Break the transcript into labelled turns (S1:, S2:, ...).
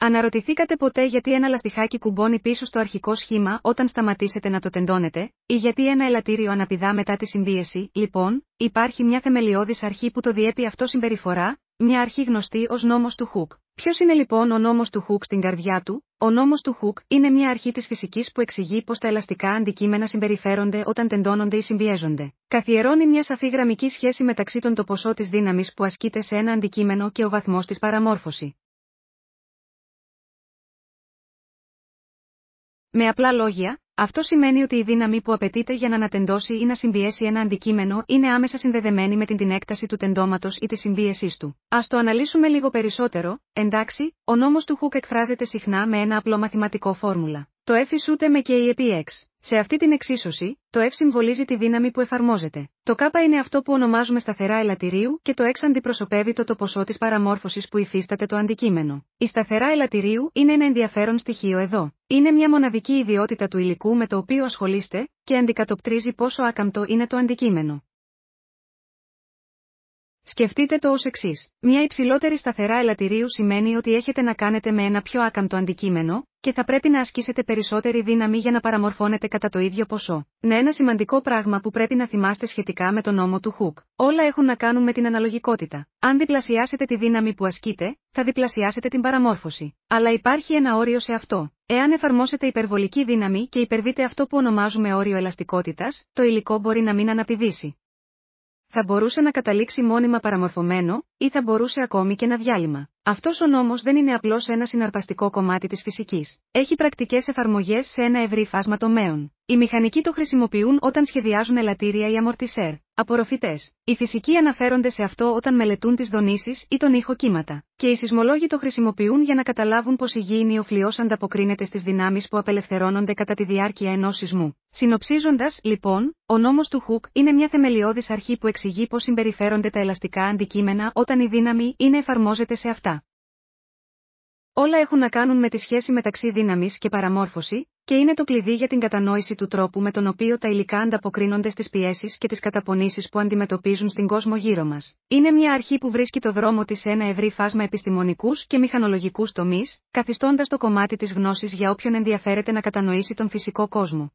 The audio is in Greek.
S1: Αναρωτηθήκατε ποτέ γιατί ένα λαστιχάκι κουμπώνει πίσω στο αρχικό σχήμα όταν σταματήσετε να το τεντώνετε, ή γιατί ένα ελαττήριο αναπηδά μετά τη συνδύεση, λοιπόν, υπάρχει μια θεμελιώδης αρχή που το διέπει αυτό συμπεριφορά, μια αρχή γνωστή ως νόμος του Χουκ. Ποιος είναι λοιπόν ο νόμος του Χουκ στην καρδιά του, ο νόμος του Χουκ είναι μια αρχή της φυσικής που εξηγεί πως τα ελαστικά αντικείμενα συμπεριφέρονται όταν τεντώνονται ή συμπιέζονται. Καθιερώνει μια σαφή γραμμική σχέση μεταξύ των το ποσό της δύναμης που ασκείται σε ένα αντικείμενο και ο βαθμός της παραμόρφωση. Με απλά λόγια, αυτό σημαίνει ότι η δύναμη που απαιτείται για να ανατεντώσει ή να συμπιέσει ένα αντικείμενο είναι άμεσα συνδεδεμένη με την, την έκταση του τεντώματος ή της συμπίεσής του. Ας το αναλύσουμε λίγο περισσότερο, εντάξει, ο νόμος του Χουκ εκφράζεται συχνά με ένα απλό μαθηματικό φόρμουλα. Το F με και η επί X. Σε αυτή την εξίσωση, το F συμβολίζει τη δύναμη που εφαρμόζεται. Το K είναι αυτό που ονομάζουμε σταθερά ελατηρίου και το X αντιπροσωπεύει το, το ποσό της παραμόρφωσης που υφίσταται το αντικείμενο. Η σταθερά ελατηρίου είναι ένα ενδιαφέρον στοιχείο εδώ. Είναι μια μοναδική ιδιότητα του υλικού με το οποίο ασχολείστε και αντικατοπτρίζει πόσο άκαμπτο είναι το αντικείμενο. Σκεφτείτε το ως εξής. Μια υψηλότερη σταθερά ελαττηρίου σημαίνει ότι έχετε να κάνετε με ένα πιο άκαμπτο αντικείμενο, και θα πρέπει να ασκήσετε περισσότερη δύναμη για να παραμορφώνετε κατά το ίδιο ποσό. Ναι, ένα σημαντικό πράγμα που πρέπει να θυμάστε σχετικά με τον νόμο του Χουκ. Όλα έχουν να κάνουν με την αναλογικότητα. Αν διπλασιάσετε τη δύναμη που ασκείτε, θα διπλασιάσετε την παραμόρφωση. Αλλά υπάρχει ένα όριο σε αυτό. Εάν εφαρμόσετε υπερβολική δύναμη και υπερβείτε αυτό που ονομάζουμε όριο ελαστικότητας, το υλικό μπορεί να μην αναπηδήσει θα μπορούσε να καταλήξει μόνιμα παραμορφωμένο, ή θα μπορούσε ακόμη και ένα διάλειμμα. Αυτός ο νόμος δεν είναι απλώς ένα συναρπαστικό κομμάτι της φυσικής. Έχει πρακτικές εφαρμογές σε ένα ευρύ φάσμα τομέων. Οι μηχανικοί το χρησιμοποιούν όταν σχεδιάζουν ελαττήρια ή αμορτισέρ. Απορροφητές. Οι φυσικοί αναφέρονται σε αυτό όταν μελετούν τις δονήσεις ή τον ήχο κύματα, και οι σεισμολόγοι το χρησιμοποιούν για να καταλάβουν πως η γήινη είναι ο ανταποκρίνεται στις δυνάμεις που απελευθερώνονται κατά τη διάρκεια ενός σεισμού. Συνοψίζοντας, λοιπόν, ο νόμος του Χουκ είναι μια θεμελιώδης αρχή που εξηγεί πώ συμπεριφέρονται τα ελαστικά αντικείμενα όταν η δύναμη είναι εφαρμόζεται σε αυτά. Όλα έχουν να κάνουν με τη σχέση μεταξύ δύναμης και παραμόρφωση, και είναι το κλειδί για την κατανόηση του τρόπου με τον οποίο τα υλικά ανταποκρίνονται στις πιέσεις και τις καταπονήσεις που αντιμετωπίζουν στην κόσμο γύρω μας. Είναι μια αρχή που βρίσκει το δρόμο της σε ένα ευρύ φάσμα επιστημονικούς και μηχανολογικούς τομείς, καθιστώντας το κομμάτι της γνώσης για όποιον ενδιαφέρεται να κατανοήσει τον φυσικό κόσμο.